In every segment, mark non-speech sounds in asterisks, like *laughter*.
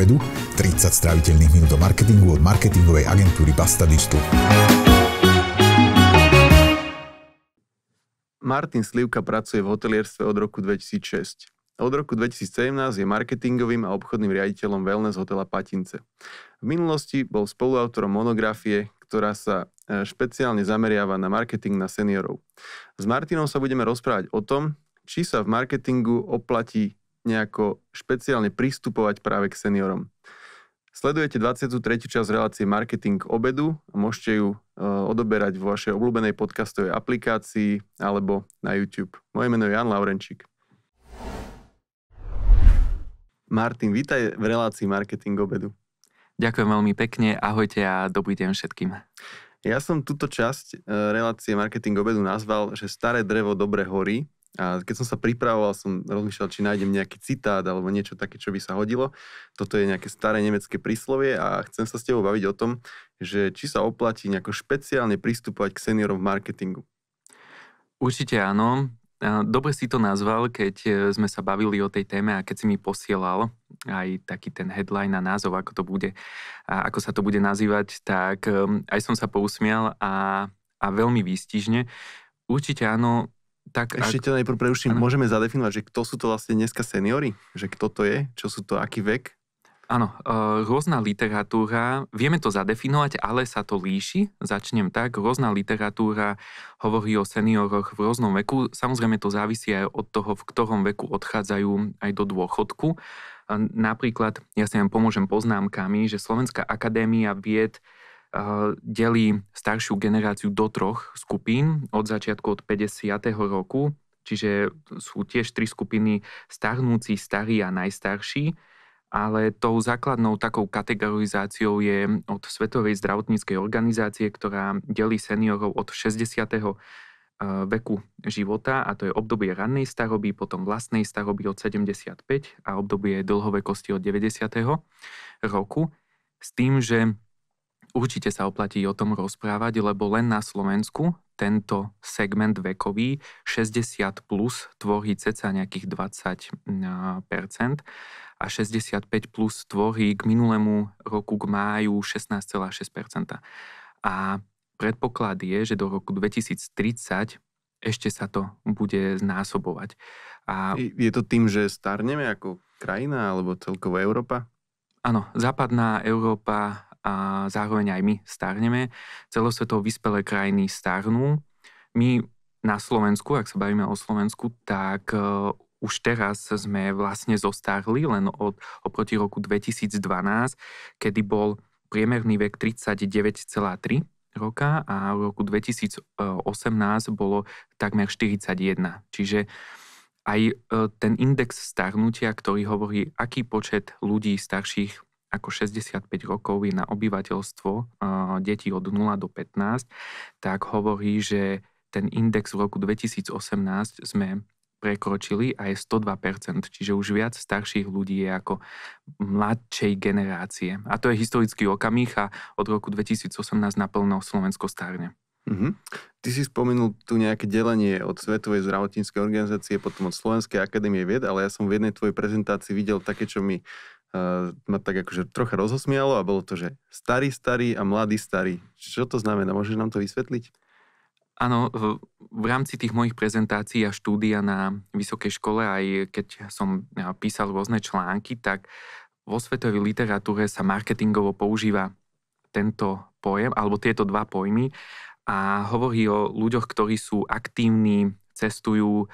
obedu, 30 stráviteľných minút do marketingu od marketingovej agentúry Basta Digital. Martin Slivka pracuje v hotelierstve od roku 2006. Od roku 2017 je marketingovým a obchodným riaditeľom wellness hotela Patince. V minulosti bol spoluautorom monografie, ktorá sa e, špeciálne zameriava na marketing na seniorov. S Martinom sa budeme rozprávať o tom, či sa v marketingu oplatí nejako špeciálne pristupovať práve k seniorom. Sledujete 23. časť relácie Marketing obedu a môžete ju e, odoberať vo vašej obľúbenej podcastovej aplikácii alebo na YouTube. Moje meno je Jan Laurenčík. Martin, vítaj v relácii Marketing obedu. Ďakujem veľmi pekne, ahojte a dobrý deň všetkým. Ja som túto časť e, relácie Marketing obedu nazval, že staré drevo dobre horí, a keď som sa pripravoval, som rozmýšľal, či nájdem nejaký citát alebo niečo také, čo by sa hodilo. Toto je nejaké staré nemecké príslovie a chcem sa s tebou baviť o tom, že či sa oplatí nejako špeciálne pristupovať k seniorom v marketingu. Určite áno. Dobre si to nazval, keď e, sme sa bavili o tej téme a keď si mi posielal aj taký ten headline a názov, ako to bude a ako sa to bude nazývať, tak e, aj som sa pousmial a, a veľmi výstižne. Určite áno, tak Ešte ak... ťa najprv preuším, ano. môžeme zadefinovať, že kto sú to vlastne dneska seniory? Že kto to je? Čo sú to, aký vek? Áno, e, rôzna literatúra, vieme to zadefinovať, ale sa to líši. Začnem tak, rôzna literatúra hovorí o senioroch v rôznom veku. Samozrejme to závisí aj od toho, v ktorom veku odchádzajú aj do dôchodku. E, napríklad, ja si vám pomôžem poznámkami, že Slovenská akadémia vied Eh, delí staršiu generáciu do troch skupín od začiatku od 50. roku, čiže sú tiež tri skupiny starnúci, starí a najstarší, ale tou základnou takou kategorizáciou je od Svetovej zdravotníckej organizácie, ktorá delí seniorov od 60 eh, veku života, a to je obdobie rannej staroby, potom vlastnej staroby od 75 a obdobie dlhovekosti od 90. roku, s tým, že Určite sa oplatí o tom rozprávať, lebo len na Slovensku tento segment vekový 60 plus tvorí ceca nejakých 20% mm, a 65 plus tvorí k minulému roku k máju 16,6%. A predpoklad je, že do roku 2030 ešte sa to bude znásobovať. A... Je to tým, že starneme ako krajina alebo celková Európa? Áno, západná Európa a zároveň aj my starneme. Celosvetovo vyspelé krajiny starnú. My na Slovensku, ak sa bavíme o Slovensku, tak e, už teraz sme vlastne zostarli len od, oproti roku 2012, kedy bol priemerný vek 39,3 roka a v roku 2018 bolo takmer 41. Čiže aj e, ten index starnutia, ktorý hovorí, aký počet ľudí starších ako 65 rokov je na obyvateľstvo detí od 0 do 15, tak hovorí, že ten index v roku 2018 sme prekročili a je 102%, čiže už viac starších ľudí je ako mladšej generácie. A to je historický okamih a od roku 2018 naplno Slovensko starne. Mm-hmm. Ty si spomenul tu nejaké delenie od Svetovej zdravotníckej organizácie, potom od Slovenskej akadémie vied, ale ja som v jednej tvojej prezentácii videl také, čo mi ma tak akože trocha rozosmialo a bolo to, že starý, starý a mladý, starý. Čo to znamená? Môžeš nám to vysvetliť? Áno, v rámci tých mojich prezentácií a štúdia na vysokej škole, aj keď som písal rôzne články, tak vo svetovej literatúre sa marketingovo používa tento pojem, alebo tieto dva pojmy a hovorí o ľuďoch, ktorí sú aktívni, cestujú, e,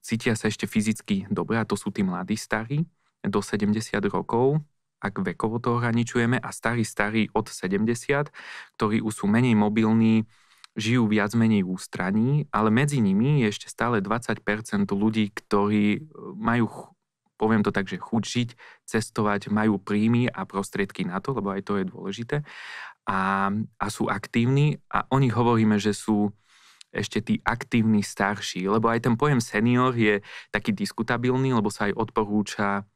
cítia sa ešte fyzicky dobre a to sú tí mladí starí do 70 rokov, ak vekovo to ohraničujeme, a starí starí od 70, ktorí už sú menej mobilní, žijú viac menej v ústraní, ale medzi nimi je ešte stále 20% ľudí, ktorí e, majú, poviem to tak, že chuť žiť, cestovať, majú príjmy a prostriedky na to, lebo aj to je dôležité, a, a sú aktívni a o nich hovoríme, že sú ešte tí aktívni starší, lebo aj ten pojem senior je taký diskutabilný, lebo sa aj odporúča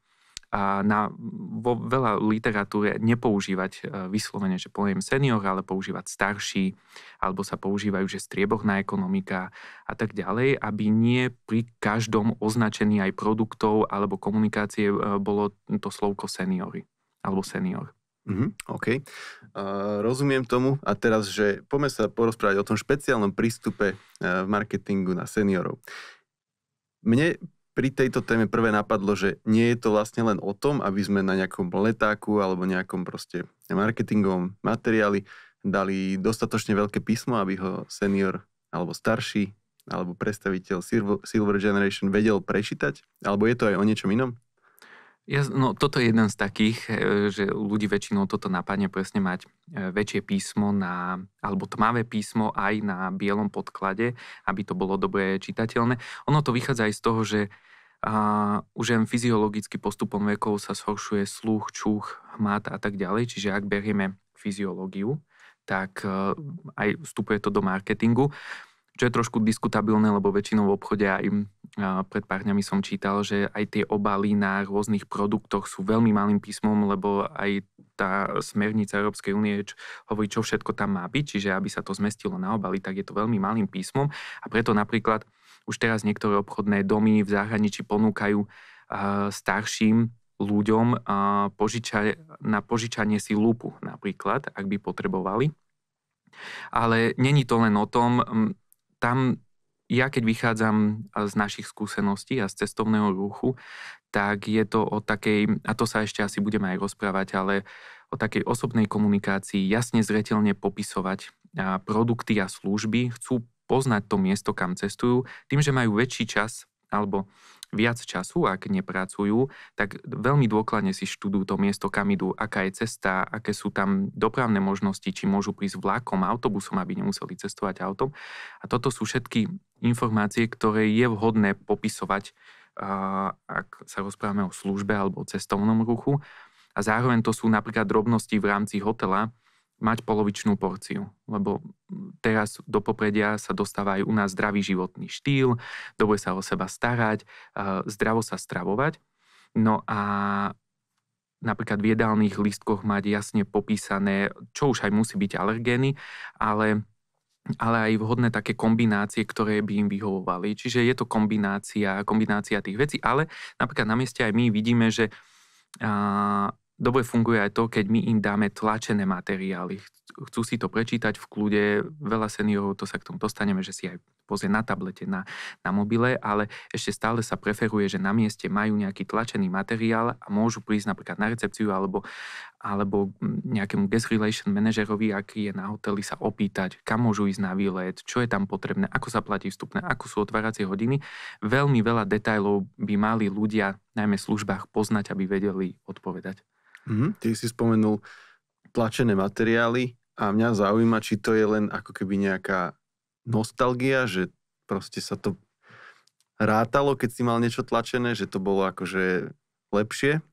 a na, vo veľa literatúre nepoužívať e, vyslovene, že pojem senior, ale používať starší, alebo sa používajú, že strieborná ekonomika a tak ďalej, aby nie pri každom označení aj produktov alebo komunikácie e, bolo to slovko seniory alebo senior. Mm-hmm, OK. Uh, rozumiem tomu. A teraz, že poďme sa porozprávať o tom špeciálnom prístupe uh, v marketingu na seniorov. Mne pri tejto téme prvé napadlo, že nie je to vlastne len o tom, aby sme na nejakom letáku alebo nejakom proste marketingovom materiáli dali dostatočne veľké písmo, aby ho senior alebo starší alebo predstaviteľ Silver Generation vedel prečítať, alebo je to aj o niečom inom? Ja, no, toto je jeden z takých, e, že ľudí väčšinou toto napadne presne mať e, väčšie písmo na, alebo tmavé písmo aj na bielom podklade, aby to bolo dobre čitateľné. Ono to vychádza aj z toho, že a už len fyziologicky postupom vekov sa zhoršuje sluch, čuch, hmat a tak ďalej. Čiže ak berieme fyziológiu, tak e, aj vstupuje to do marketingu, čo je trošku diskutabilné, lebo väčšinou v obchode aj pred pár dňami som čítal, že aj tie obaly na rôznych produktoch sú veľmi malým písmom, lebo aj tá smernica Európskej únie hovorí, čo všetko tam má byť, čiže aby sa to zmestilo na obaly, tak je to veľmi malým písmom a preto napríklad už teraz niektoré obchodné domy v zahraničí ponúkajú starším ľuďom na požičanie si lúpu napríklad, ak by potrebovali. Ale není to len o tom, tam ja keď vychádzam eh, z našich skúseností a z cestovného ruchu, tak je to o takej, a to sa ešte asi budeme aj rozprávať, ale o takej osobnej komunikácii, jasne zretelne popisovať eh, produkty a služby, chcú poznať to miesto, kam cestujú, tým, že majú väčší čas alebo viac času, ak nepracujú, tak veľmi dôkladne si študujú to miesto, kam idú, aká je cesta, aké sú tam dopravné možnosti, či môžu prísť vlakom, autobusom, aby nemuseli cestovať autom. A toto sú všetky informácie, ktoré je vhodné popisovať, ak sa rozprávame o službe alebo o cestovnom ruchu. A zároveň to sú napríklad drobnosti v rámci hotela, mať polovičnú porciu, lebo teraz do popredia sa dostáva aj u nás zdravý životný štýl, dobre sa o seba starať, zdravo sa stravovať. No a napríklad v jedálnych listkoch mať jasne popísané, čo už aj musí byť alergény, ale, ale aj vhodné také kombinácie, ktoré by im vyhovovali. Čiže je to kombinácia, kombinácia tých vecí, ale napríklad na mieste aj my vidíme, že a, Dobre funguje aj to, keď my im dáme tlačené materiály. Chcú si to prečítať v kľude, veľa seniorov, to sa k tomu dostaneme, že si aj pozrie na tablete, na, na mobile, ale ešte stále sa preferuje, že na mieste majú nejaký tlačený materiál a môžu prísť napríklad na recepciu alebo, alebo nejakému guest relation manažerovi, aký je na hoteli, sa opýtať, kam môžu ísť na výlet, čo je tam potrebné, ako sa platí vstupné, ako sú otváracie hodiny. Veľmi veľa detajlov by mali ľudia, najmä v službách, poznať, aby vedeli odpovedať. Mm-hmm. Ty si spomenul tlačené materiály a mňa zaujíma, či to je len ako keby nejaká nostalgia, že proste sa to rátalo, keď si mal niečo tlačené, že to bolo akože lepšie.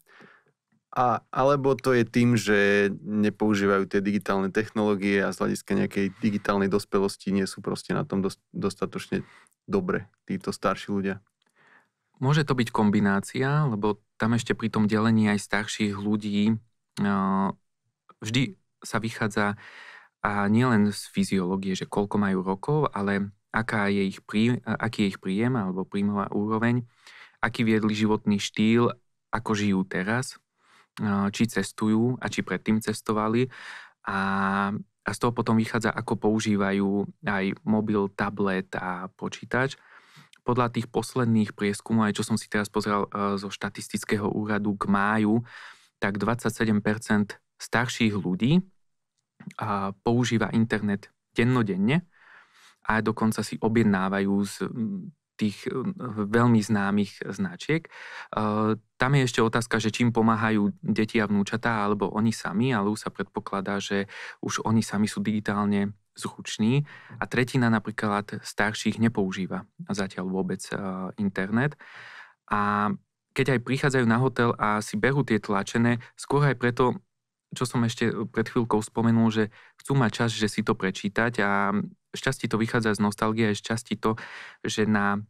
A, alebo to je tým, že nepoužívajú tie digitálne technológie a z hľadiska nejakej digitálnej dospelosti nie sú proste na tom dostatočne dobre títo starší ľudia. Môže to byť kombinácia, lebo tam ešte pri tom delení aj starších ľudí vždy sa vychádza a nielen z fyziológie, že koľko majú rokov, ale aká je ich prí, aký je ich príjem alebo príjmová úroveň, aký viedli životný štýl, ako žijú teraz, či cestujú a či predtým cestovali a, a z toho potom vychádza, ako používajú aj mobil, tablet a počítač podľa tých posledných prieskumov, aj čo som si teraz pozrel e, zo štatistického úradu k máju, tak 27% starších ľudí používa internet dennodenne a dokonca si objednávajú z tých eh, veľmi známych značiek. Eh, tam je ešte otázka, že čím pomáhajú deti a vnúčatá, alebo oni sami, ale už sa predpokladá, že už oni sami sú digitálne zručný a tretina napríklad starších nepoužíva zatiaľ vôbec eh, internet. A keď aj prichádzajú na hotel a si berú tie tlačené, skôr aj preto, čo som ešte eh, pred chvíľkou spomenul, že chcú mať čas, že si to prečítať a šťastí to vychádza z nostalgie a šťastí to, že na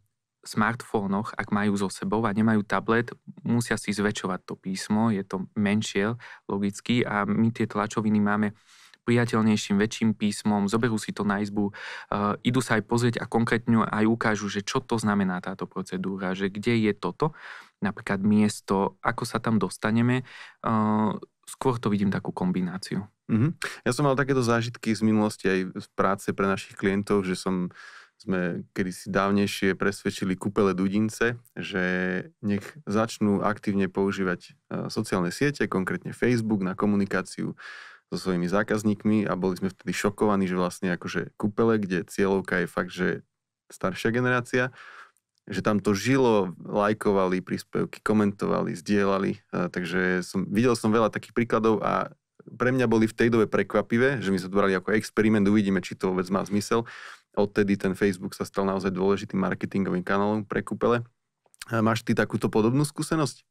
smartfónoch, ak majú so sebou a nemajú tablet, musia si zväčšovať to písmo, je to menšie logicky a my tie tlačoviny máme priateľnejším, väčším písmom, zoberú si to na izbu, uh, idú sa aj pozrieť a konkrétne aj ukážu, že čo to znamená táto procedúra, že kde je toto, napríklad miesto, ako sa tam dostaneme. Uh, skôr to vidím takú kombináciu. Mm-hmm. Ja som mal takéto zážitky z minulosti aj z práce pre našich klientov, že som sme kedysi dávnejšie presvedčili kúpele Dudince, že nech začnú aktívne používať e, sociálne siete, konkrétne Facebook na komunikáciu so svojimi zákazníkmi a boli sme vtedy šokovaní, že vlastne akože kúpele, kde cieľovka je fakt, že staršia generácia, že tam to žilo, lajkovali príspevky, komentovali, zdieľali, takže som, videl som veľa takých príkladov a pre mňa boli v tej dobe prekvapivé, že my sa brali ako experiment, uvidíme, či to vôbec má zmysel. Odtedy ten Facebook sa stal naozaj dôležitým marketingovým kanálom pre kúpele. Máš ty takúto podobnú skúsenosť?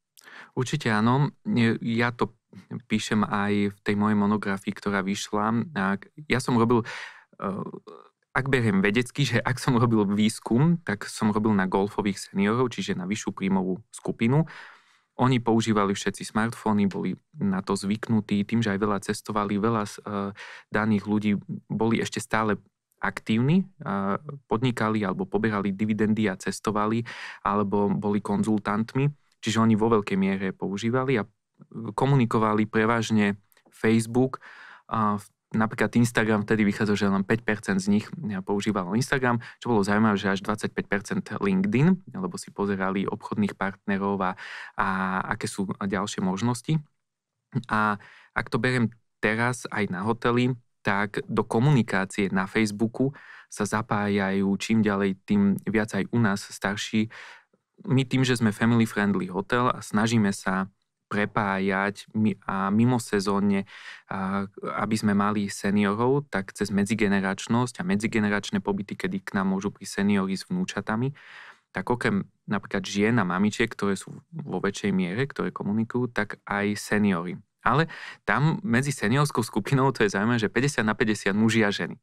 Určite áno. Ja to píšem aj v tej mojej monografii, ktorá vyšla. Ja som robil e, ak beriem vedecky, že ak som robil výskum, tak som robil na golfových seniorov, čiže na vyššiu príjmovú skupinu. Oni používali všetci smartfóny, boli na to zvyknutí, tým, že aj veľa cestovali, veľa z e, daných ľudí boli ešte stále aktívni, e, podnikali alebo poberali dividendy a cestovali, alebo boli konzultantmi, čiže oni vo veľkej miere používali a komunikovali prevažne Facebook v napríklad Instagram vtedy vychádzalo, že len 5% z nich používalo Instagram, čo bolo zaujímavé, že až 25% LinkedIn, lebo si pozerali obchodných partnerov a, a aké sú ďalšie možnosti. A ak to beriem teraz aj na hotely, tak do komunikácie na Facebooku sa zapájajú čím ďalej, tým viac aj u nás starší. My tým, že sme family friendly hotel a snažíme sa prepájať a mimo sezóne, aby sme mali seniorov, tak cez medzigeneračnosť a medzigeneračné pobyty, kedy k nám môžu prísť seniory s vnúčatami, tak okrem napríklad žien a mamičiek, ktoré sú vo väčšej miere, ktoré komunikujú, tak aj seniory. Ale tam medzi seniorskou skupinou to je zaujímavé, že 50 na 50 muži a ženy.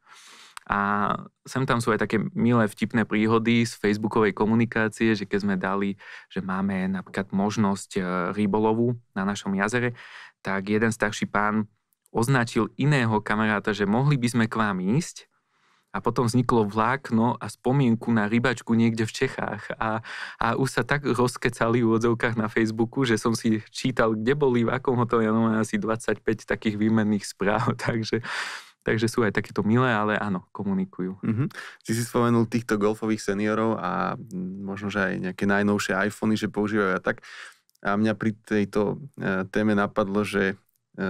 A sem tam sú aj také milé vtipné príhody z facebookovej komunikácie, že keď sme dali, že máme napríklad možnosť e, rybolovu na našom jazere, tak jeden starší pán označil iného kamaráta, že mohli by sme k vám ísť a potom vzniklo vlákno a spomienku na rybačku niekde v Čechách. A, a už sa tak rozkecali v odzovkách na Facebooku, že som si čítal, kde boli, v akom hoteli, ja asi 25 takých výmenných správ. *laughs* Takže Takže sú aj takéto milé, ale áno, komunikujú. Mm-hmm. Ty si spomenul týchto golfových seniorov a možno, že aj nejaké najnovšie iPhony, že používajú a tak. A mňa pri tejto e, téme napadlo, že e,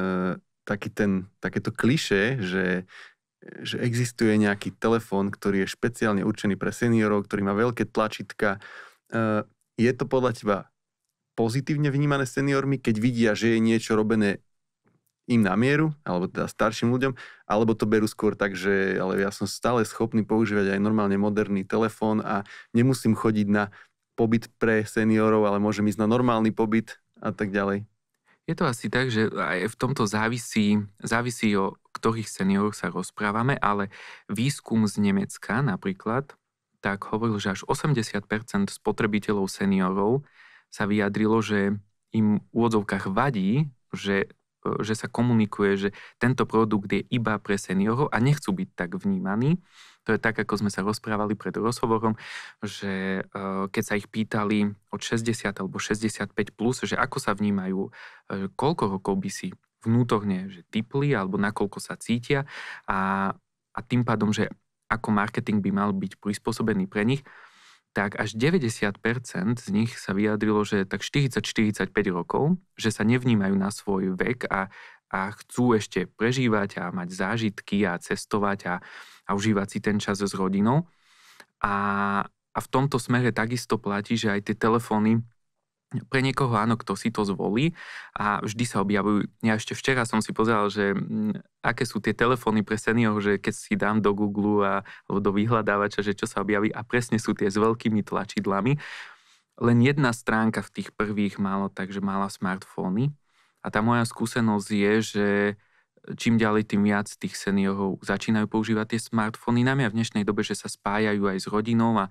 taký ten, takéto kliše, že že existuje nejaký telefón, ktorý je špeciálne určený pre seniorov, ktorý má veľké tlačítka. E, je to podľa teba pozitívne vnímané seniormi, keď vidia, že je niečo robené im na mieru, alebo teda starším ľuďom, alebo to berú skôr tak, že ale ja som stále schopný používať aj normálne moderný telefón a nemusím chodiť na pobyt pre seniorov, ale môžem ísť na normálny pobyt a tak ďalej. Je to asi tak, že aj v tomto závisí, závisí o ktorých senioroch sa rozprávame, ale výskum z Nemecka napríklad, tak hovoril, že až 80% spotrebiteľov seniorov sa vyjadrilo, že im v úvodzovkách vadí, že E, že sa komunikuje, že tento produkt je iba pre seniorov a nechcú byť tak vnímaní. To je tak, ako sme sa rozprávali pred rozhovorom, že e, keď sa ich pýtali od 60 alebo 65 plus, že ako sa vnímajú, e, koľko rokov by si vnútorne že typli alebo nakoľko sa cítia a, a tým pádom, že ako marketing by mal byť prispôsobený pre nich, tak až 90% z nich sa vyjadrilo, že tak 40-45 rokov, že sa nevnímajú na svoj vek a, a chcú ešte prežívať a mať zážitky a cestovať a, a užívať si ten čas s rodinou. A, a v tomto smere takisto platí, že aj tie telefóny pre niekoho áno, kto si to zvolí a vždy sa objavujú. Ja ešte včera som si pozeral, že mm, aké sú tie telefóny pre seniorov, že keď si dám do Google a, alebo do vyhľadávača, že čo sa objaví a presne sú tie s veľkými tlačidlami. Len jedna stránka v tých prvých malo, takže mala smartfóny. A tá moja skúsenosť je, že čím ďalej, tým viac tých seniorov začínajú používať tie smartfóny, najmä v dnešnej dobe, že sa spájajú aj s rodinou a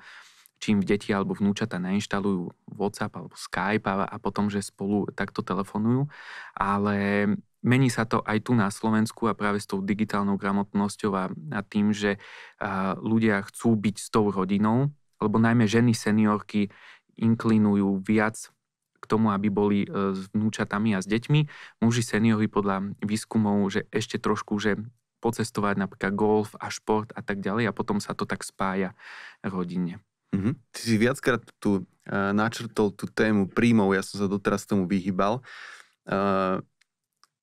čím deti alebo vnúčata nainštalujú WhatsApp alebo Skype a, a potom, že spolu takto telefonujú, ale mení sa to aj tu na Slovensku a práve s tou digitálnou gramotnosťou a, a tým, že a, ľudia chcú byť s tou rodinou, lebo najmä ženy seniorky inklinujú viac k tomu, aby boli e, s vnúčatami a s deťmi. Muži seniori podľa výskumov, že ešte trošku, že pocestovať napríklad golf a šport a tak ďalej a potom sa to tak spája rodine. Mm-hmm. Ty si viackrát tu uh, načrtol tú tému príjmov, ja som sa doteraz tomu vyhybal. Uh, e,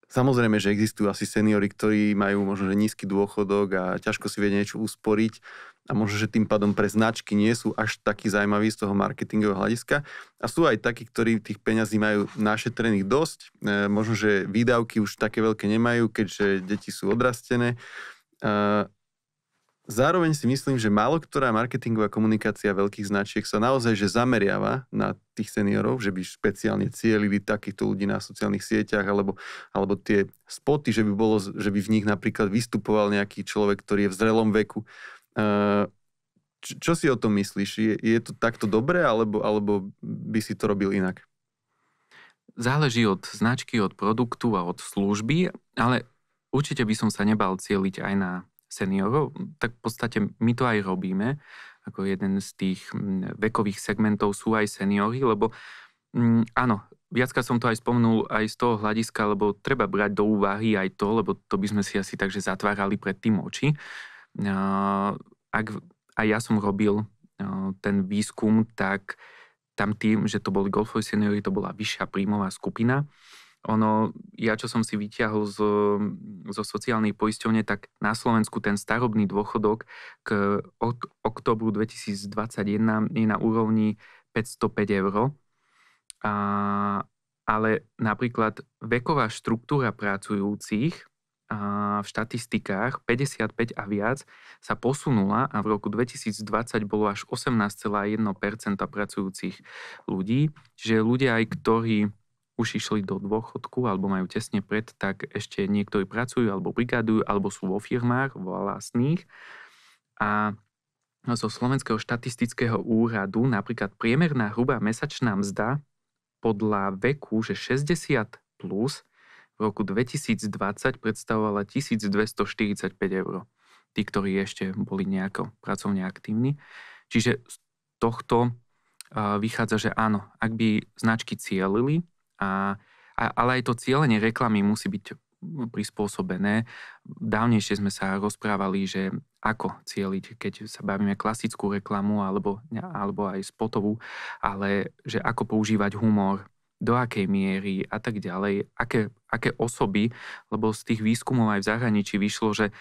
Samozrejme, že existujú asi seniory, ktorí majú možno že nízky dôchodok a ťažko si vie niečo usporiť a možno, že tým pádom pre značky nie sú až takí zaujímaví z toho marketingového hľadiska. A sú aj takí, ktorí tých peňazí majú našetrených dosť, e, možno, že výdavky už také veľké nemajú, keďže deti sú odrastené. E, Zároveň si myslím, že málo ktorá marketingová komunikácia veľkých značiek sa naozaj že zameriava na tých seniorov, že by špeciálne cielili takýchto ľudí na sociálnych sieťach alebo, alebo tie spoty, že by, bolo, že by v nich napríklad vystupoval nejaký človek, ktorý je v zrelom veku. Eh, čo si o tom myslíš? Je, je to takto dobré alebo, alebo by si to robil inak? Záleží od značky, od produktu a od služby, ale určite by som sa nebal cieliť aj na seniorov, tak v podstate my to aj robíme. Ako jeden z tých vekových segmentov sú aj seniory, lebo m, áno, viacka som to aj spomenul aj z toho hľadiska, lebo treba brať do úvahy aj to, lebo to by sme si asi takže zatvárali pred tým oči. Ak, aj ja som robil ten výskum, tak tam tým, že to boli golfoví seniori, to bola vyššia príjmová skupina. Ono, ja čo som si vyťahol zo, zo sociálnej poisťovne, tak na Slovensku ten starobný dôchodok k od oktobru 2021 je na úrovni 505 eur. A, ale napríklad veková štruktúra pracujúcich a v štatistikách 55 a viac sa posunula a v roku 2020 bolo až 18,1% pracujúcich ľudí. Čiže ľudia aj, ktorí už išli do dôchodku alebo majú tesne pred, tak ešte niektorí pracujú alebo brigadujú alebo sú vo firmách vlastných. A zo Slovenského štatistického úradu napríklad priemerná hrubá mesačná mzda podľa veku, že 60 plus v roku 2020 predstavovala 1245 eur. Tí, ktorí ešte boli nejako pracovne aktívni. Čiže z tohto vychádza, že áno, ak by značky cielili a, a, ale aj to cieľenie reklamy musí byť prispôsobené. Dávnejšie sme sa rozprávali, že ako cieliť, keď sa bavíme klasickú reklamu alebo, alebo aj spotovú, ale že ako používať humor, do akej miery a tak ďalej, aké, aké osoby, lebo z tých výskumov aj v zahraničí vyšlo, že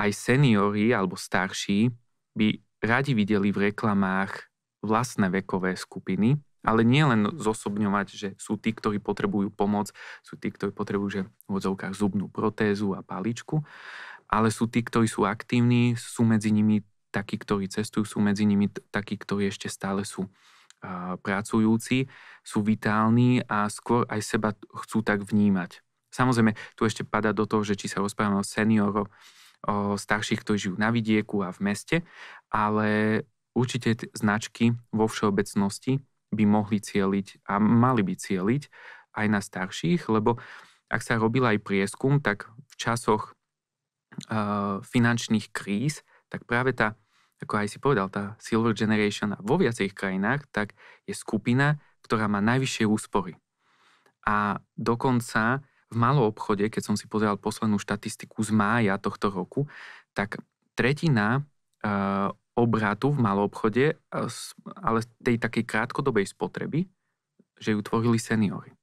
aj seniori alebo starší by radi videli v reklamách vlastné vekové skupiny, ale nie len zosobňovať, že sú tí, ktorí potrebujú pomoc, sú tí, ktorí potrebujú že v odzovkách zubnú protézu a paličku, ale sú tí, ktorí sú aktívni, sú medzi nimi takí, ktorí cestujú, sú medzi nimi takí, ktorí ešte stále sú a, pracujúci, sú vitálni a skôr aj seba chcú tak vnímať. Samozrejme, tu ešte pada do toho, že či sa rozprávame o senioro, o starších, ktorí žijú na vidieku a v meste, ale určite značky vo všeobecnosti by mohli cieliť a mali by cieliť aj na starších, lebo ak sa robil aj prieskum, tak v časoch e, finančných kríz, tak práve tá, ako aj si povedal, tá Silver Generation vo viacerých krajinách, tak je skupina, ktorá má najvyššie úspory. A dokonca v malom obchode, keď som si pozeral poslednú štatistiku z mája tohto roku, tak tretina e, obratu v malom obchode, eh, ale tej takej krátkodobej spotreby, že ju tvorili seniory.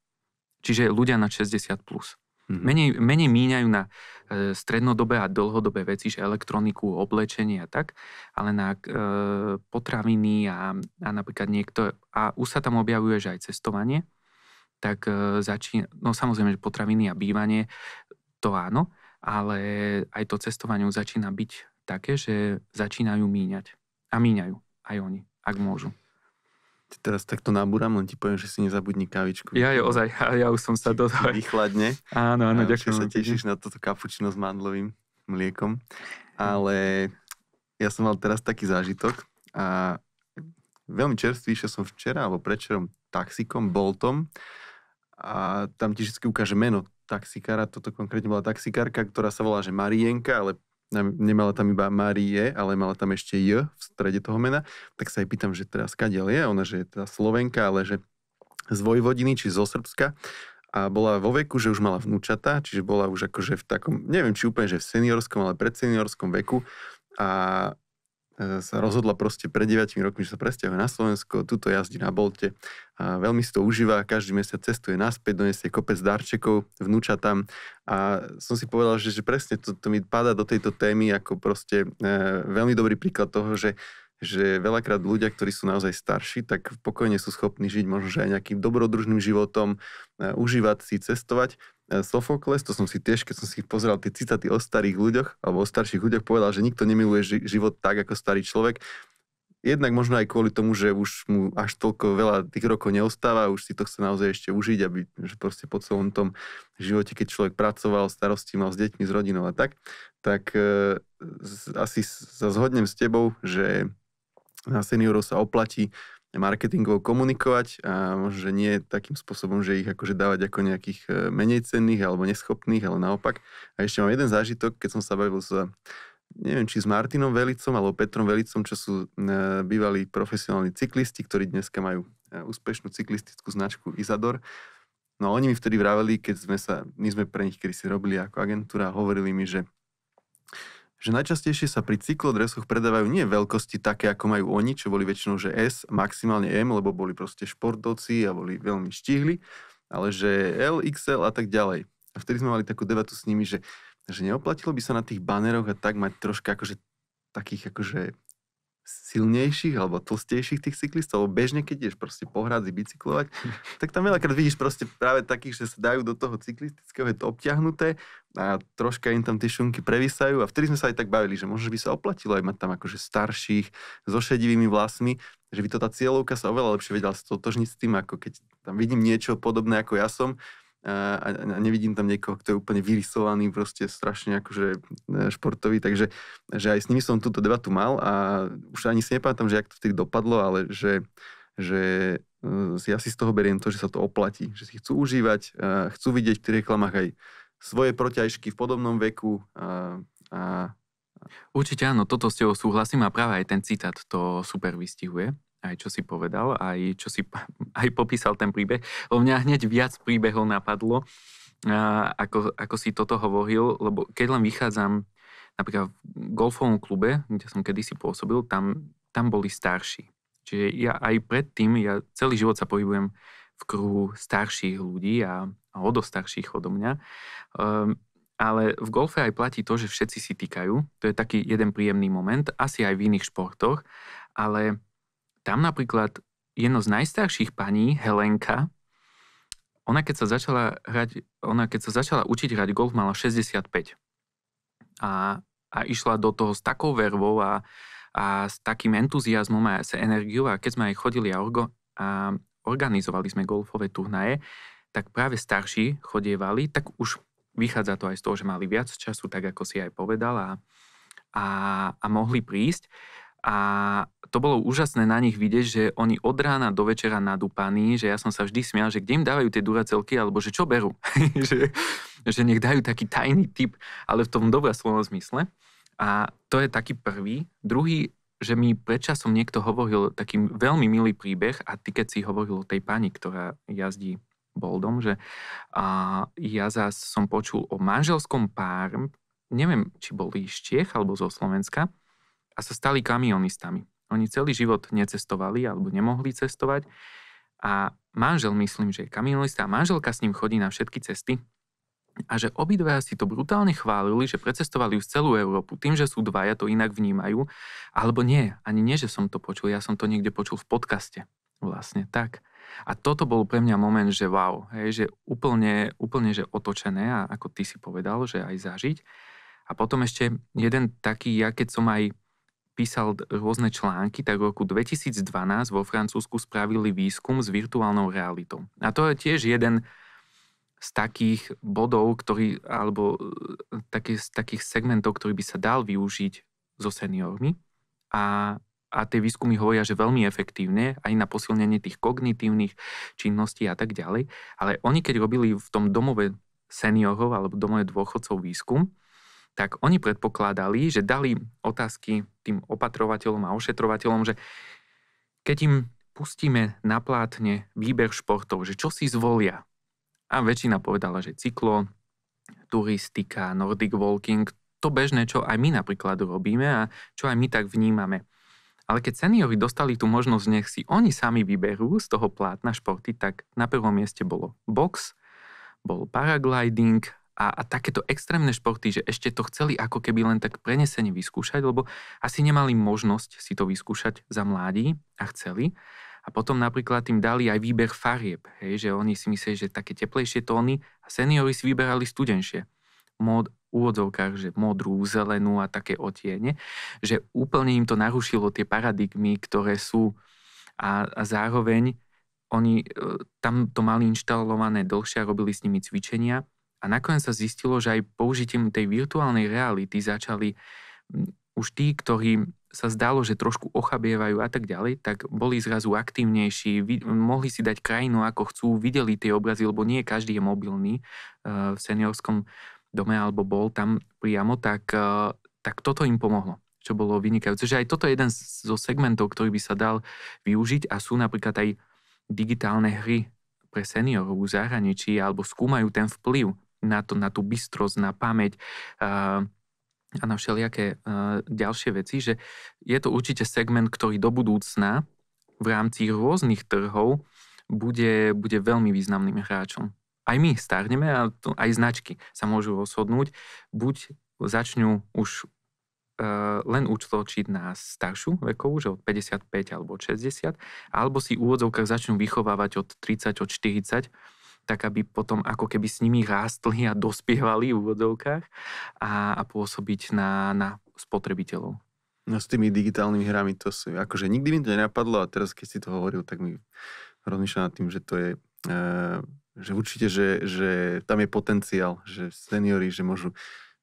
Čiže ľudia na 60+. Plus. Mhm. Menej, menej míňajú na eh, strednodobé a dlhodobé veci, že elektroniku, oblečenie a tak, ale na e, potraviny a, a napríklad niekto, a už sa tam objavuje, že aj cestovanie, tak e, začína, no samozrejme, že potraviny a bývanie, to áno, ale aj to cestovanie začína byť také, že začínajú míňať. A míňajú aj oni, ak môžu. Ty teraz takto nabúram, len ti poviem, že si nezabudni kavičku. Ja je ozaj, ja, *laughs* ja už som sa do toho... Vychladne. Áno, áno, ďakujem. sa tešíš na toto kapučino s mandlovým mliekom. Ale ja som mal teraz taký zážitok a veľmi čerstvý, išiel som včera alebo predčerom taxikom, Boltom a tam ti vždy ukáže meno taxikára, toto konkrétne bola taxikárka, ktorá sa volá, že Marienka, ale nemala tam iba Marie, ale mala tam ešte J v strede toho mena, tak sa jej pýtam, že teraz kadeľ je, ona, že je teda Slovenka, ale že z Vojvodiny, či zo Srbska a bola vo veku, že už mala vnúčata, čiže bola už akože v takom, neviem či úplne, že v seniorskom, ale predseniorskom veku a E, sa rozhodla proste pred 9 rokmi, že sa presťahuje na Slovensko, tuto jazdí na Bolte a veľmi si to užíva, každý mesiac cestuje naspäť, donesie kopec darčekov, vnúča tam a som si povedal, že, že presne to, to mi páda do tejto témy ako proste e, veľmi dobrý príklad toho, že že veľakrát ľudia, ktorí sú naozaj starší, tak pokojne sú schopní žiť možno že aj nejakým dobrodružným životom, e, užívať si, cestovať E, Sofokles, to som si tiež, keď som si pozeral tie citaty o starých ľuďoch, alebo o starších ľuďoch, povedal, že nikto nemiluje život tak, ako starý človek. Jednak možno aj kvôli tomu, že už mu až toľko veľa tých rokov neostáva, už si to chce naozaj ešte užiť, aby že proste po celom tom živote, keď človek pracoval, starosti mal s deťmi, s rodinou a tak, tak e, asi sa zhodnem s tebou, že na seniorov sa oplatí marketingovo komunikovať a možno, že nie takým spôsobom, že ich akože dávať ako nejakých e, menej cenných alebo neschopných, ale naopak. A ešte mám jeden zážitok, keď som sa bavil s neviem, či s Martinom Velicom alebo Petrom Velicom, čo sú e, bývalí profesionálni cyklisti, ktorí dneska majú e, úspešnú cyklistickú značku Izador. No a oni mi vtedy vraveli, keď sme sa, my sme pre nich kedy si robili ako agentúra, hovorili mi, že že najčastejšie sa pri cyklodresoch predávajú nie veľkosti také, ako majú oni, čo boli väčšinou že S, maximálne M, lebo boli proste športovci a boli veľmi štihli, ale že L, XL a tak ďalej. A vtedy sme mali takú debatu s nimi, že, že neoplatilo by sa na tých baneroch a tak mať troška akože takých akože silnejších alebo tlstejších tých cyklistov, lebo bežne, keď ideš proste po hradzi bicyklovať, *laughs* tak tam veľakrát vidíš proste práve takých, že sa dajú do toho cyklistického, je to obťahnuté a troška im tam tie šunky previsajú a vtedy sme sa aj tak bavili, že možno by sa oplatilo aj mať tam akože starších so šedivými vlasmi, že by to tá cieľovka sa oveľa lepšie vedela stotožniť s tým, ako keď tam vidím niečo podobné ako ja som, a, a nevidím tam niekoho, kto je úplne vyrysovaný, proste strašne akože e, športový, takže že aj s nimi som túto debatu mal a už ani si nepamätám, že jak to vtedy dopadlo, ale že, že ja e, si z toho beriem to, že sa to oplatí, že si chcú užívať, e, chcú vidieť v tých reklamách aj svoje protiažky v podobnom veku a, a Určite áno, toto s tebou súhlasím a práve aj ten citát to super vystihuje aj čo si povedal, aj čo si *laughs* aj popísal ten príbeh. O mňa hneď viac príbehov napadlo, ako, ako si toto hovoril, lebo keď len vychádzam napríklad v golfovom klube, kde som kedysi pôsobil, tam, tam boli starší. Čiže ja aj predtým, ja celý život sa pohybujem v kruhu starších ľudí a, a o dosť starších odo mňa. Um, ale v golfe aj platí to, že všetci si týkajú. To je taký jeden príjemný moment, asi aj v iných športoch, ale tam napríklad jedno z najstarších paní, Helenka, ona keď sa začala, hrať, ona keď sa začala učiť hrať golf, mala 65. A, a išla do toho s takou vervou a, a s takým entuziasmom a s energiou. A keď sme aj chodili a, orgo, a organizovali sme golfové turnaje, tak práve starší chodievali, tak už vychádza to aj z toho, že mali viac času, tak ako si aj povedal, a, a mohli prísť a to bolo úžasné na nich vidieť, že oni od rána do večera nadúpaní, že ja som sa vždy smial, že kde im dávajú tie duracelky, alebo že čo berú, *laughs* že, že nech dajú taký tajný typ, ale v tom dobrá slovo zmysle. A to je taký prvý. Druhý, že mi predčasom niekto hovoril taký veľmi milý príbeh a ty keď si hovoril o tej pani, ktorá jazdí boldom, že a ja zás som počul o manželskom pár, neviem, či boli z Čiech alebo zo Slovenska, a sa stali kamionistami. Oni celý život necestovali alebo nemohli cestovať a manžel, myslím, že je kamionista a manželka s ním chodí na všetky cesty a že obidva si to brutálne chválili, že precestovali už celú Európu. Tým, že sú dvaja, to inak vnímajú. Alebo nie, ani nie, že som to počul, ja som to niekde počul v podcaste. Vlastne tak. A toto bol pre mňa moment, že wow, hej, že úplne, úplne že otočené a ako ty si povedal, že aj zažiť. A potom ešte jeden taký, ja keď som aj písal rôzne články, tak v roku 2012 vo Francúzsku spravili výskum s virtuálnou realitou. A to je tiež jeden z takých bodov, ktorý, alebo e, taký, z takých segmentov, ktorý by sa dal využiť so seniormi. A, a tie výskumy hovoria, že veľmi efektívne, aj na posilnenie tých kognitívnych činností a tak ďalej. Ale oni, keď robili v tom domove seniorov alebo domove dôchodcov výskum, tak oni predpokladali, že dali otázky tým opatrovateľom a ošetrovateľom, že keď im pustíme na plátne výber športov, že čo si zvolia. A väčšina povedala, že cyklo, turistika, nordic walking, to bežné, čo aj my napríklad robíme a čo aj my tak vnímame. Ale keď seniori dostali tú možnosť, nech si oni sami vyberú z toho plátna športy, tak na prvom mieste bolo box, bol paragliding a, a takéto extrémne športy, že ešte to chceli ako keby len tak prenesene vyskúšať, lebo asi nemali možnosť si to vyskúšať za mládí a chceli. A potom napríklad im dali aj výber farieb, hej, že oni si mysleli, že také teplejšie tóny a seniori si vyberali studenšie. Mód, úvodzovkách, že modrú, zelenú a také otiene, že úplne im to narušilo tie paradigmy, ktoré sú a, a zároveň oni e, tam to mali inštalované dlhšie a robili s nimi cvičenia a nakoniec sa zistilo, že aj použitím tej virtuálnej reality začali už tí, ktorí sa zdalo, že trošku ochabievajú a tak ďalej, tak boli zrazu aktívnejší, mohli si dať krajinu ako chcú, videli tie obrazy, lebo nie každý je mobilný e, v seniorskom dome alebo bol tam priamo, tak, e, tak toto im pomohlo čo bolo vynikajúce. Že aj toto je jeden zo segmentov, ktorý by sa dal využiť a sú napríklad aj digitálne hry pre seniorov v zahraničí alebo skúmajú ten vplyv na, to, na tú bystrosť, na pamäť a na všelijaké ďalšie veci, že je to určite segment, ktorý do budúcna v rámci rôznych trhov bude, bude veľmi významným hráčom. Aj my stárneme a to, aj značky sa môžu rozhodnúť, buď začnú už e, len učločiť na staršiu vekovú, že od 55 alebo 60, alebo si úvodzovkách začnú vychovávať od 30, od 40 tak aby potom ako keby s nimi rástli a dospievali v úvodovkách a, a pôsobiť na, na spotrebiteľov. No s tými digitálnymi hrami to sú, akože nikdy mi to nenapadlo a teraz keď si to hovoril, tak mi rozmýšľam nad tým, že to je, e, že určite, že, že tam je potenciál, že seniori, že môžu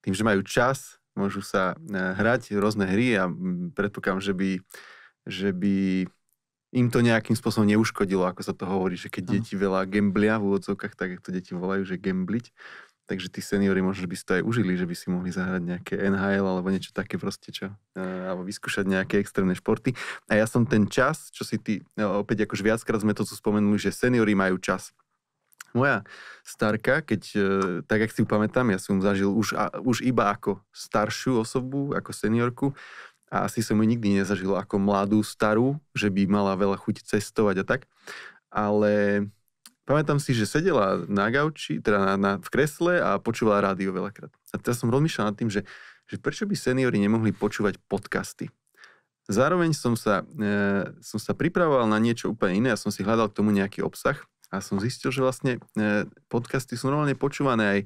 tým, že majú čas, môžu sa eh, hrať rôzne hry a predpokladám, že by, že by im to nejakým spôsobom neuškodilo, ako sa to hovorí, že keď ano. deti veľa gamblia v úvodzovkách, tak to deti volajú, že gambliť. Takže tí seniori možno by si to aj užili, že by si mohli zahrať nejaké NHL alebo niečo také proste, čo, e, alebo vyskúšať nejaké extrémne športy. A ja som ten čas, čo si ty, e, opäť akož viackrát sme to tu spomenuli, že seniori majú čas. Moja starka, keď, e, tak ak si ju pamätám, ja som zažil už, už iba ako staršiu osobu, ako seniorku, a asi som ju nikdy nezažil ako mladú, starú, že by mala veľa chuť cestovať a tak. Ale pamätám si, že sedela na gauči, teda na, na, v kresle a počúvala rádio veľakrát. A teraz som rozmýšľal nad tým, že, že prečo by seniori nemohli počúvať podcasty. Zároveň som sa, e, som sa pripravoval na niečo úplne iné a som si hľadal k tomu nejaký obsah a som zistil, že vlastne e, podcasty sú normálne počúvané aj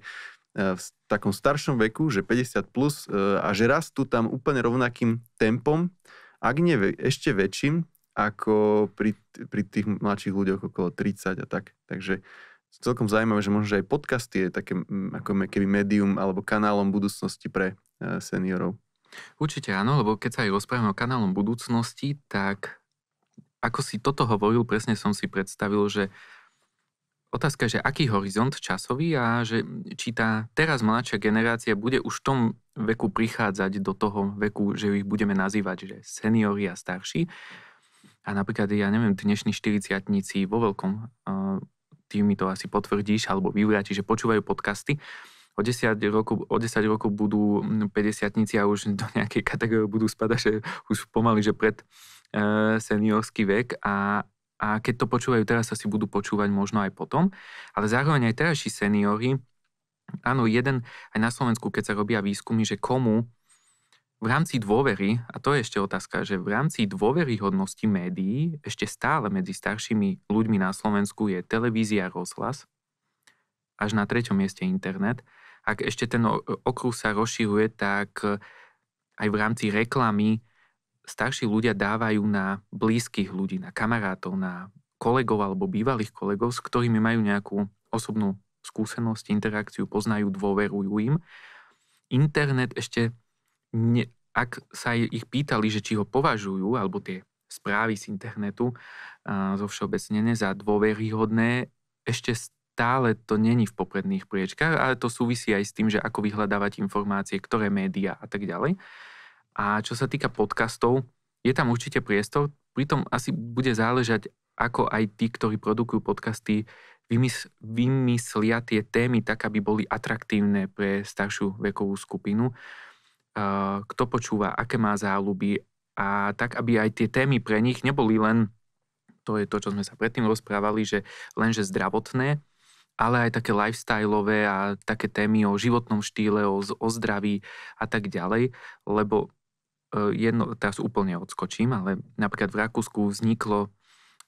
E, v takom staršom veku, že 50 plus e, a že rastú tam úplne rovnakým tempom, ak nie ešte väčším, ako pri, pri tých mladších ľuďoch okolo 30 a tak. Takže celkom zaujímavé, že možno že aj podcasty je také ako keby médium alebo kanálom budúcnosti pre e, seniorov. Určite áno, lebo keď sa aj rozprávame o kanálom budúcnosti, tak ako si toto hovoril, presne som si predstavil, že otázka, že aký horizont časový a že či tá teraz mladšia generácia bude už v tom veku prichádzať do toho veku, že ich budeme nazývať, že seniori a starší. A napríklad, ja neviem, dnešní 40 vo veľkom, ty mi to asi potvrdíš alebo vyvráti, že počúvajú podcasty, o 10 rokov, o 10 rokov budú 50 a už do nejakej kategórie budú spadať, že už pomaly, že pred e, seniorský vek a, a keď to počúvajú teraz, asi budú počúvať možno aj potom. Ale zároveň aj terajší seniory, áno, jeden aj na Slovensku, keď sa robia výskumy, že komu v rámci dôvery, a to je ešte otázka, že v rámci dôveryhodnosti médií ešte stále medzi staršími ľuďmi na Slovensku je televízia rozhlas, až na treťom mieste internet. Ak ešte ten okruh sa rozširuje, tak aj v rámci reklamy starší ľudia dávajú na blízkych ľudí, na kamarátov, na kolegov alebo bývalých kolegov, s ktorými majú nejakú osobnú skúsenosť, interakciu, poznajú, dôverujú im. Internet ešte, ne, ak sa ich pýtali, že či ho považujú, alebo tie správy z internetu a, zo všeobecnené za dôveryhodné, ešte stále to není v popredných priečkách, ale to súvisí aj s tým, že ako vyhľadávať informácie, ktoré médiá a tak ďalej. A čo sa týka podcastov, je tam určite priestor, pritom asi bude záležať, ako aj tí, ktorí produkujú podcasty, vymyslia tie témy tak, aby boli atraktívne pre staršiu vekovú skupinu. Kto počúva, aké má záľuby a tak, aby aj tie témy pre nich neboli len, to je to, čo sme sa predtým rozprávali, že lenže zdravotné, ale aj také lifestyleové a také témy o životnom štýle, o, o zdraví a tak ďalej, lebo E, jedno, teraz úplne odskočím, ale napríklad v Rakúsku vzniklo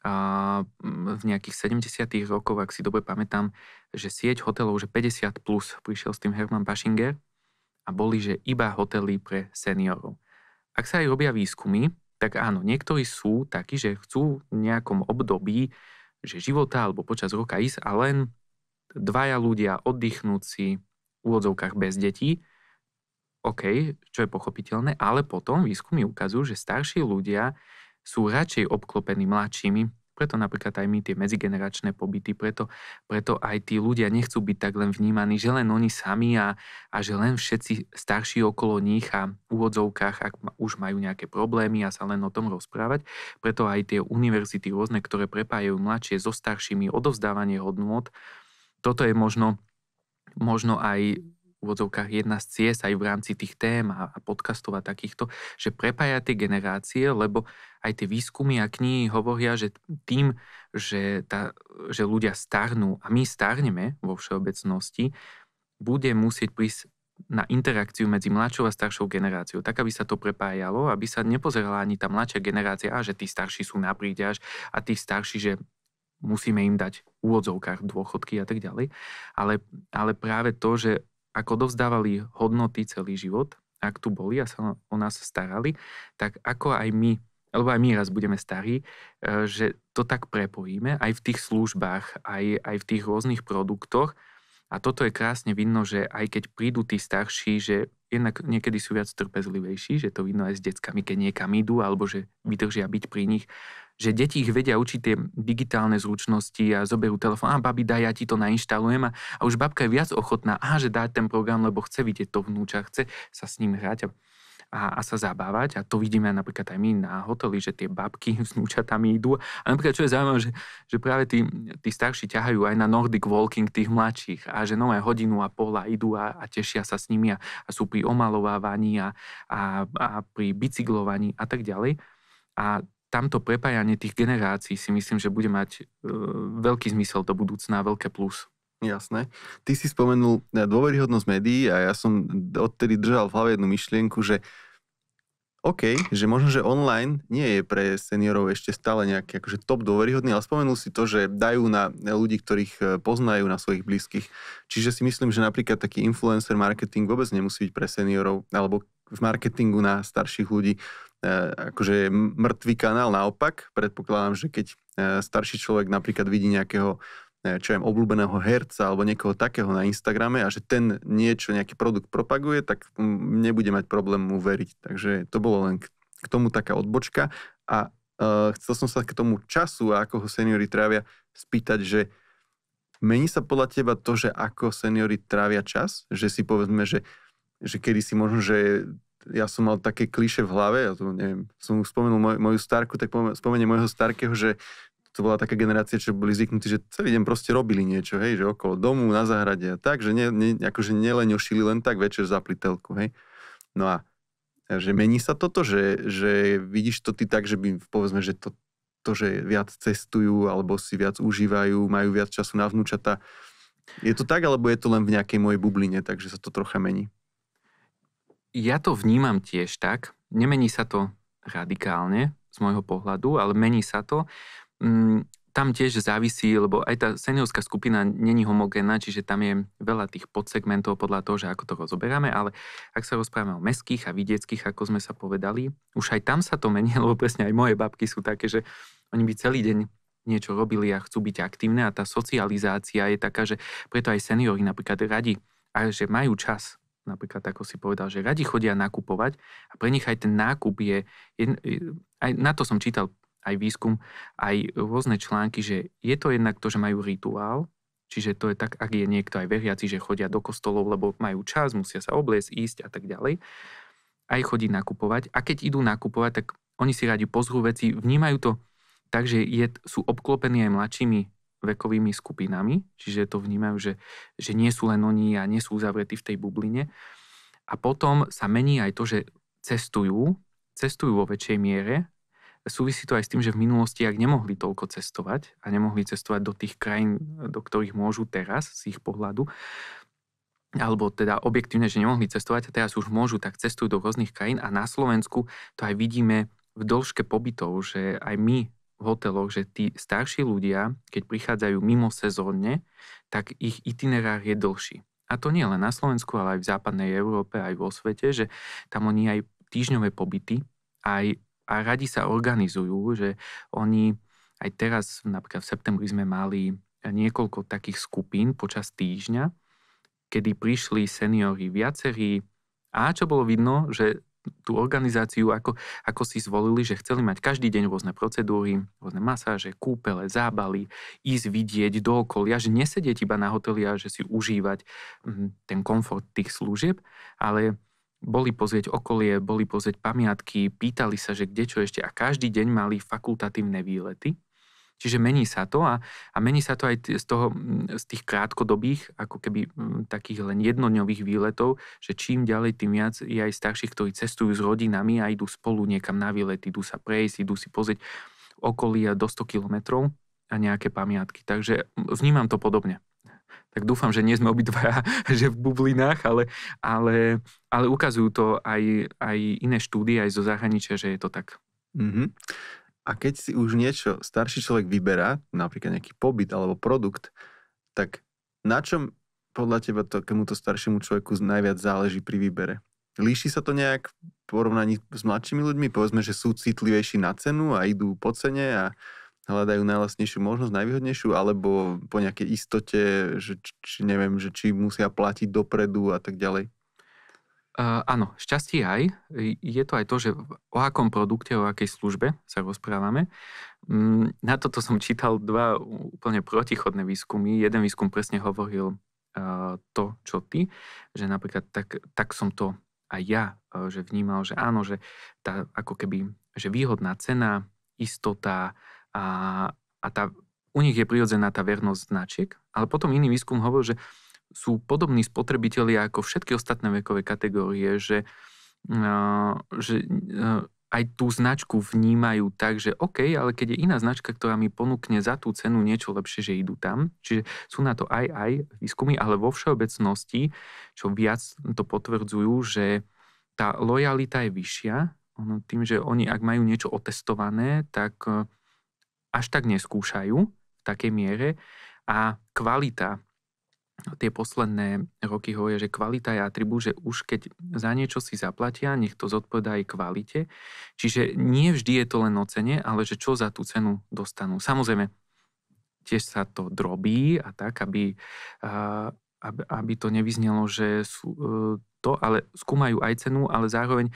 a v nejakých 70. rokoch, ak si dobre pamätám, že sieť hotelov, že 50 plus, prišiel s tým Herman Bashinger a boli, že iba hotely pre seniorov. Ak sa aj robia výskumy, tak áno, niektorí sú takí, že chcú v nejakom období že života alebo počas roka ísť a len dvaja ľudia oddychnúci si v úvodzovkách bez detí OK, čo je pochopiteľné, ale potom výskumy ukazujú, že starší ľudia sú radšej obklopení mladšími, preto napríklad aj my tie medzigeneračné pobyty, preto, preto aj tí ľudia nechcú byť tak len vnímaní, že len oni sami a, a že len všetci starší okolo nich a v úvodzovkách, ak už majú nejaké problémy a sa len o tom rozprávať, preto aj tie univerzity rôzne, ktoré prepájajú mladšie so staršími, odovzdávanie hodnôt, toto je možno, možno aj úvodzovkách jedna z ciest aj v rámci tých tém a podcastov a takýchto, že prepája tie generácie, lebo aj tie výskumy a knihy hovoria, že tým, že, tá, že ľudia starnú a my starneme vo všeobecnosti, bude musieť prísť na interakciu medzi mladšou a staršou generáciou, tak aby sa to prepájalo, aby sa nepozerala ani tá mladšia generácia, a že tí starší sú na príťaž a tí starší, že musíme im dať v úvodzovkách dôchodky a tak ďalej. Ale, ale práve to, že ako dovzdávali hodnoty celý život, ak tu boli a sa o nás starali, tak ako aj my, alebo aj my raz budeme starí, e, že to tak prepojíme aj v tých službách, aj, aj v tých rôznych produktoch. A toto je krásne vidno, že aj keď prídu tí starší, že jednak niekedy sú viac trpezlivejší, že to vidno aj s deckami, keď niekam idú, alebo že vydržia byť pri nich, že deti ich vedia učiť tie digitálne zručnosti a zoberú telefón, a babi, daj, ja ti to nainštalujem a, a už babka je viac ochotná, a že dá ten program, lebo chce vidieť to vnúča, chce sa s ním hrať. A a, a sa zabávať. A to vidíme napríklad aj my na hoteli, že tie babky s vnúčatami idú. A napríklad, čo je zaujímavé, že, že práve tí, tí starší ťahajú aj na Nordic Walking tých mladších a že nové hodinu a pola idú a, a tešia sa s nimi a, a sú pri omalovávaní a, a, a pri bicyklovaní a tak ďalej. A tamto prepájanie tých generácií si myslím, že bude mať e, veľký zmysel do budúcna, veľké plus. Jasné. Ty si spomenul e, dôveryhodnosť médií a ja som odtedy držal v hlave jednu myšlienku, že OK, že možno, že online nie je pre seniorov ešte stále nejaký akože top dôveryhodný, ale spomenul si to, že dajú na ľudí, ktorých e, poznajú, na svojich blízkych. Čiže si myslím, že napríklad taký influencer marketing vôbec nemusí byť pre seniorov, alebo v marketingu na starších ľudí E, akože mŕtvý kanál. Naopak, predpokladám, že keď e, starší človek napríklad vidí nejakého e, čo je obľúbeného herca alebo niekoho takého na Instagrame a že ten niečo, nejaký produkt propaguje, tak nebude mať problém mu veriť. Takže to bolo len k tomu taká odbočka a uh, chcel som sa k tomu času a ako ho seniory trávia spýtať, že mení sa podľa teba to, že ako seniory trávia čas? Že si povedzme, že, že kedy si možno, že ja som mal také kliše v hlave, ja to neviem, som spomenul moj, moju starku, tak spomeniem mojho starkého, že to bola taká generácia, čo boli zvyknutí, že celý deň proste robili niečo, hej, že okolo domu, na záhrade a tak, že ne, ne, akože ošili, len tak večer za plitelku, hej. No a že mení sa toto, že, že vidíš to ty tak, že by povedzme, že to, to, že viac cestujú alebo si viac užívajú, majú viac času na vnúčata. Je to tak, alebo je to len v nejakej mojej bubline, takže sa to trocha mení? Ja to vnímam tiež tak. Nemení sa to radikálne z môjho pohľadu, ale mení sa to. Mm, tam tiež závisí, lebo aj tá seniorská skupina není homogénna, čiže tam je veľa tých podsegmentov podľa toho, že ako to rozoberáme, ale ak sa rozprávame o meských a vidieckých, ako sme sa povedali, už aj tam sa to mení, *laughs* lebo presne aj moje babky sú také, že oni by celý deň niečo robili a chcú byť aktívne a tá socializácia je taká, že preto aj seniori napríklad radi, a že majú čas napríklad ako si povedal, že radi chodia nakupovať a pre nich aj ten nákup je, jedn, aj na to som čítal aj výskum, aj rôzne články, že je to jednak to, že majú rituál, čiže to je tak, ak je niekto aj veriaci, že chodia do kostolov, lebo majú čas, musia sa obliecť, ísť a tak ďalej, aj chodí nakupovať a keď idú nakupovať, tak oni si radi pozrú veci, vnímajú to, takže je, sú obklopení aj mladšími vekovými skupinami, čiže to vnímajú, že, že nie sú len oni a nie sú uzavretí v tej bubline. A potom sa mení aj to, že cestujú, cestujú vo väčšej miere. Súvisí to aj s tým, že v minulosti, ak nemohli toľko cestovať a nemohli cestovať do tých krajín, do ktorých môžu teraz z ich pohľadu, alebo teda objektívne, že nemohli cestovať a teraz už môžu, tak cestujú do rôznych krajín a na Slovensku to aj vidíme v dĺžke pobytov, že aj my v hoteloch, že tí starší ľudia, keď prichádzajú mimo sezónne, tak ich itinerár je dlhší. A to nie len na Slovensku, ale aj v západnej Európe, aj vo svete, že tam oni aj týždňové pobyty aj, a radi sa organizujú, že oni aj teraz, napríklad v septembri sme mali niekoľko takých skupín počas týždňa, kedy prišli seniori viacerí a čo bolo vidno, že tú organizáciu, ako, ako si zvolili, že chceli mať každý deň rôzne procedúry, rôzne masáže, kúpele, zábaly, ísť vidieť do okolia, že nesedieť iba na hoteli a že si užívať mhm, ten komfort tých služieb, ale boli pozrieť okolie, boli pozrieť pamiatky, pýtali sa, že kde čo ešte a každý deň mali fakultatívne výlety Čiže mení sa to a, a mení sa to aj z, toho, z tých krátkodobých, ako keby takých len jednodňových výletov, že čím ďalej, tým viac je aj starších, ktorí cestujú s rodinami a idú spolu niekam na výlet, idú sa prejsť, idú si pozrieť okolia do 100 kilometrov a nejaké pamiatky. Takže vnímam to podobne tak dúfam, že nie sme obidva *laughs* že v bublinách, ale, ale, ale ukazujú to aj, aj iné štúdie, aj zo zahraničia, že je to tak. Mm-hmm. A keď si už niečo starší človek vyberá, napríklad nejaký pobyt alebo produkt, tak na čom podľa teba takémuto staršiemu človeku najviac záleží pri výbere? Líši sa to nejak v porovnaní s mladšími ľuďmi? Povedzme, že sú citlivejší na cenu a idú po cene a hľadajú najlasnejšiu možnosť, najvýhodnejšiu, alebo po nejakej istote, že či, neviem, že či musia platiť dopredu a tak ďalej áno, šťastie aj. Je to aj to, že o akom produkte, o akej službe sa rozprávame. Mm, na toto som čítal dva úplne protichodné výskumy. Jeden výskum presne hovoril e, to, čo ty, že napríklad tak, tak som to aj ja, e, že vnímal, že áno, že tá ako keby, že výhodná cena, istota a, a tá, u nich je prirodzená tá vernosť značiek, ale potom iný výskum hovoril, že uh, sú podobní spotrebitelia ako všetky ostatné vekové kategórie, že, eh, že eh, aj tú značku vnímajú tak, že OK, ale keď je iná značka, ktorá mi ponúkne za tú cenu niečo lepšie, že idú tam. Čiže sú na to aj aj výskumy, ale vo všeobecnosti, čo viac to potvrdzujú, že tá lojalita je vyššia, ono tým, že oni ak majú niečo otestované, tak eh, až tak neskúšajú v takej miere a kvalita tie posledné roky hovoria, že kvalita je atribút, že už keď za niečo si zaplatia, nech to zodpovedá aj kvalite. Čiže nie vždy je to len o cene, ale že čo za tú cenu dostanú. Samozrejme, tiež sa to drobí a tak, aby, aby, aby to nevyznelo, že sú e, to, ale skúmajú aj cenu, ale zároveň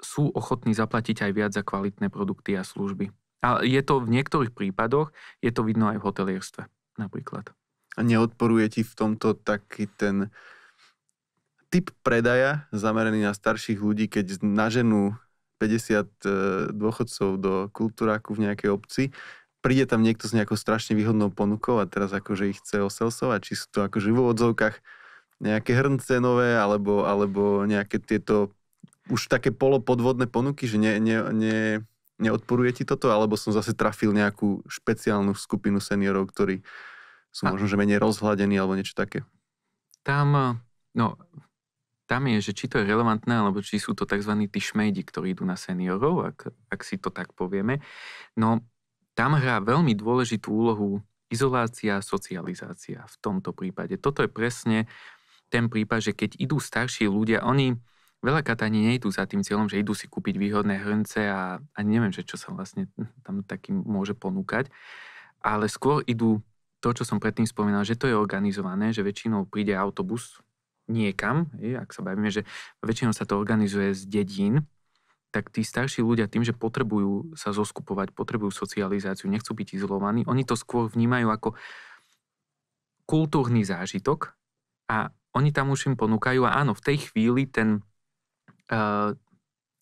sú ochotní zaplatiť aj viac za kvalitné produkty a služby. A je to v niektorých prípadoch, je to vidno aj v hotelierstve napríklad. A neodporuje ti v tomto taký ten typ predaja zameraný na starších ľudí, keď naženú 50 e, dôchodcov do kultúráku v nejakej obci, príde tam niekto s nejakou strašne výhodnou ponukou a teraz akože ich chce oselsovať, či sú to akože v odzovkách nejaké hrnce nové, alebo, alebo nejaké tieto už také polopodvodné ponuky, že ne, ne, ne, neodporuje ti toto, alebo som zase trafil nejakú špeciálnu skupinu seniorov, ktorí sú možno, že menej rozhľadení alebo niečo také. Tam, eh, no, tam je, že či to je relevantné, alebo či sú to tzv. tí šmejdi, ktorí idú na seniorov, ak, ak si to tak povieme. No, tam hrá veľmi dôležitú úlohu izolácia a socializácia v tomto prípade. Toto je presne ten prípad, že keď idú starší ľudia, oni veľakrát ani nejdú za tým cieľom, že idú si kúpiť výhodné hrnce a, a neviem, že čo sa vlastne tam takým môže ponúkať, ale skôr idú to, čo som predtým spomínal, že to je organizované, že väčšinou príde autobus niekam, je, ak sa bavíme, že väčšinou sa to organizuje z dedín, tak tí starší ľudia tým, že potrebujú sa zoskupovať, potrebujú socializáciu, nechcú byť izolovaní, oni to skôr vnímajú ako kultúrny zážitok a oni tam už im ponúkajú a áno, v tej chvíli ten, uh,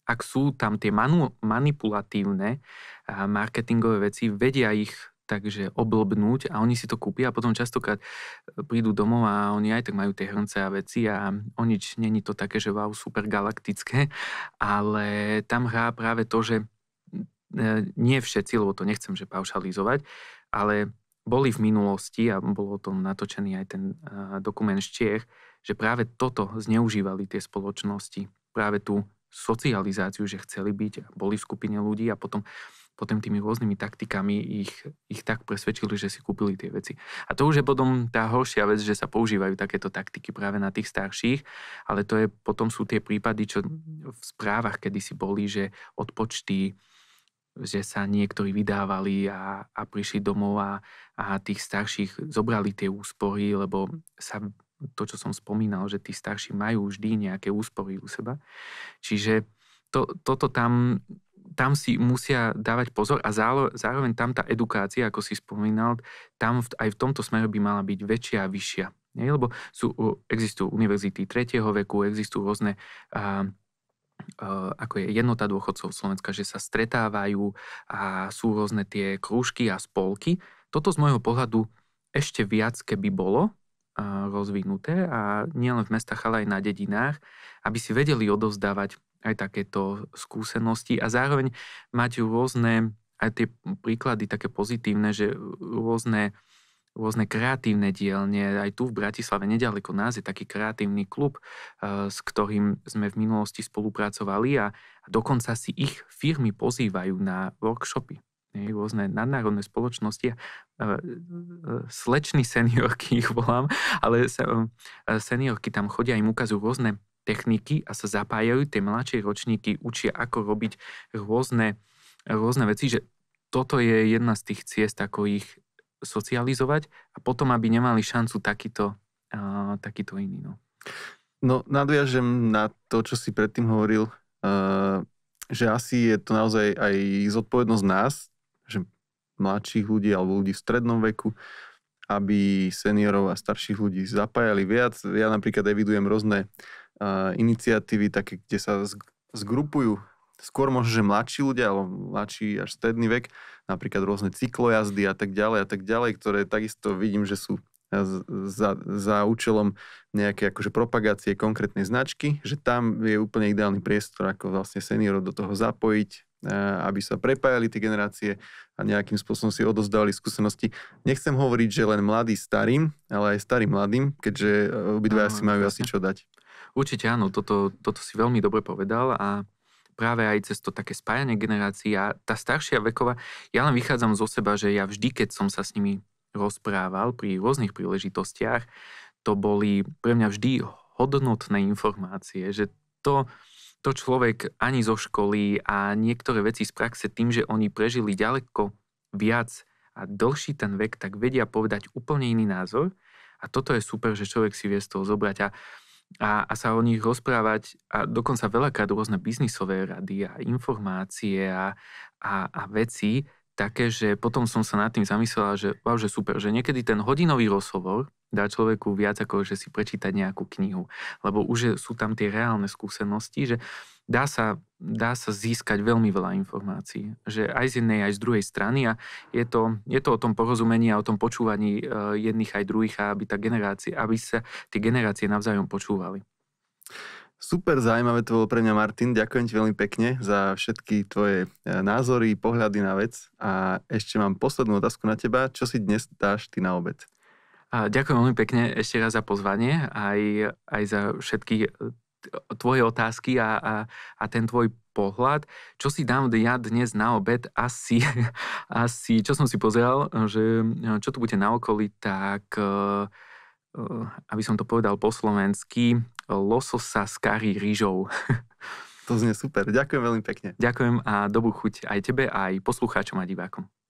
ak sú tam tie manu, manipulatívne uh, marketingové veci, vedia ich tak, že oblbnúť a oni si to kúpia a potom častokrát e, prídu domov a oni aj tak majú tie hrnce a veci a o nič není to také, že wow, super galaktické, ale tam hrá práve to, že e, nie všetci, lebo to nechcem, že paušalizovať, ale boli v minulosti a bolo o tom natočený aj ten e, dokument z Čiech, že práve toto zneužívali tie spoločnosti, práve tú socializáciu, že chceli byť, boli v skupine ľudí a potom potom tými rôznymi taktikami ich, ich tak presvedčili, že si kúpili tie veci. A to už je potom tá horšia vec, že sa používajú takéto taktiky práve na tých starších, ale to je, potom sú tie prípady, čo v správach kedysi boli, že odpočty, že sa niektorí vydávali a, a prišli domov a, a tých starších zobrali tie úspory, lebo sa to, čo som spomínal, že tí starší majú vždy nejaké úspory u seba. Čiže to, toto tam tam si musia dávať pozor a zároveň tam tá edukácia, ako si spomínal, tam v, aj v tomto smere by mala byť väčšia a vyššia. Nie? Lebo sú, existujú univerzity tretieho veku, existujú rôzne a, ako je jednota dôchodcov Slovenska, že sa stretávajú a sú rôzne tie krúžky a spolky. Toto z môjho pohľadu ešte viac, keby bolo, rozvinuté a nielen v mestách, ale aj na dedinách, aby si vedeli odovzdávať aj takéto skúsenosti a zároveň mať rôzne aj tie príklady také pozitívne, že rôzne, rôzne kreatívne dielne, aj tu v Bratislave, nedaleko nás je taký kreatívny klub, eh, s ktorým sme v minulosti spolupracovali a, dokonca si ich firmy pozývajú na workshopy rôzne nadnárodné spoločnosti. Eh, Slečný seniorky *laughs* ich volám, ale eh, seniorky tam chodia, im ukazujú rôzne techniky a sa zapájajú, tie mladšie ročníky učia, ako robiť rôzne, rôzne veci, že toto je jedna z tých ciest, ako ich socializovať a potom, aby nemali šancu takýto, uh, takýto iný. No. no, nadviažem na to, čo si predtým hovoril, uh, že asi je to naozaj aj zodpovednosť nás, že mladších ľudí alebo ľudí v strednom veku, aby seniorov a starších ľudí zapájali viac. Ja napríklad evidujem rôzne uh, iniciatívy také, kde sa zgrupujú skôr možno, že mladší ľudia, alebo mladší až stredný vek, napríklad rôzne cyklojazdy a tak ďalej a tak ďalej, ktoré takisto vidím, že sú e, za, za účelom nejaké akože propagácie konkrétnej značky, že tam je úplne ideálny priestor, ako vlastne seniorov do toho zapojiť, e, aby sa prepájali tie generácie a nejakým spôsobom si odozdávali skúsenosti. Nechcem hovoriť, že len mladý starým, ale aj starým mladým, keďže e, obidva asi majú asi čo dať. Určite áno, toto, toto si veľmi dobre povedal a práve aj cez to také spájanie generácií a tá staršia veková, ja len vychádzam zo seba, že ja vždy, keď som sa s nimi rozprával pri rôznych príležitostiach, to boli pre mňa vždy hodnotné informácie, že to, to človek ani zo školy a niektoré veci z praxe tým, že oni prežili ďaleko viac a dlhší ten vek, tak vedia povedať úplne iný názor. A toto je super, že človek si vie z toho zobrať. A a, a sa o nich rozprávať a dokonca veľakrát rôzne biznisové rady a informácie a, a, a veci také, že potom som sa nad tým zamyslela, že wow, že super, že niekedy ten hodinový rozhovor dá človeku viac ako, že si prečítať nejakú knihu, lebo už sú tam tie reálne skúsenosti, že dá sa, dá sa získať veľmi veľa informácií. Že aj z jednej, aj z druhej strany. A je to, je to o tom porozumení a o tom počúvaní eh, jedných aj druhých, aby, tá generácia, aby sa tie generácie navzájom počúvali. Super zaujímavé to bolo pre mňa, Martin. Ďakujem ti veľmi pekne za všetky tvoje eh, názory, pohľady na vec. A ešte mám poslednú otázku na teba. Čo si dnes dáš ty na obed? A ďakujem veľmi pekne ešte raz za pozvanie, aj, aj za všetky eh, tvoje otázky a, a, a ten tvoj pohľad. Čo si dám ja dnes na obed? Asi, *laughs* asi čo som si pozeral, že e, čo tu bude na okolí, tak e, e, aby som to povedal po slovensky, lososa s kari rýžou. To znie super. Ďakujem veľmi pekne. Ďakujem a dobu chuť aj tebe, aj poslucháčom a divákom.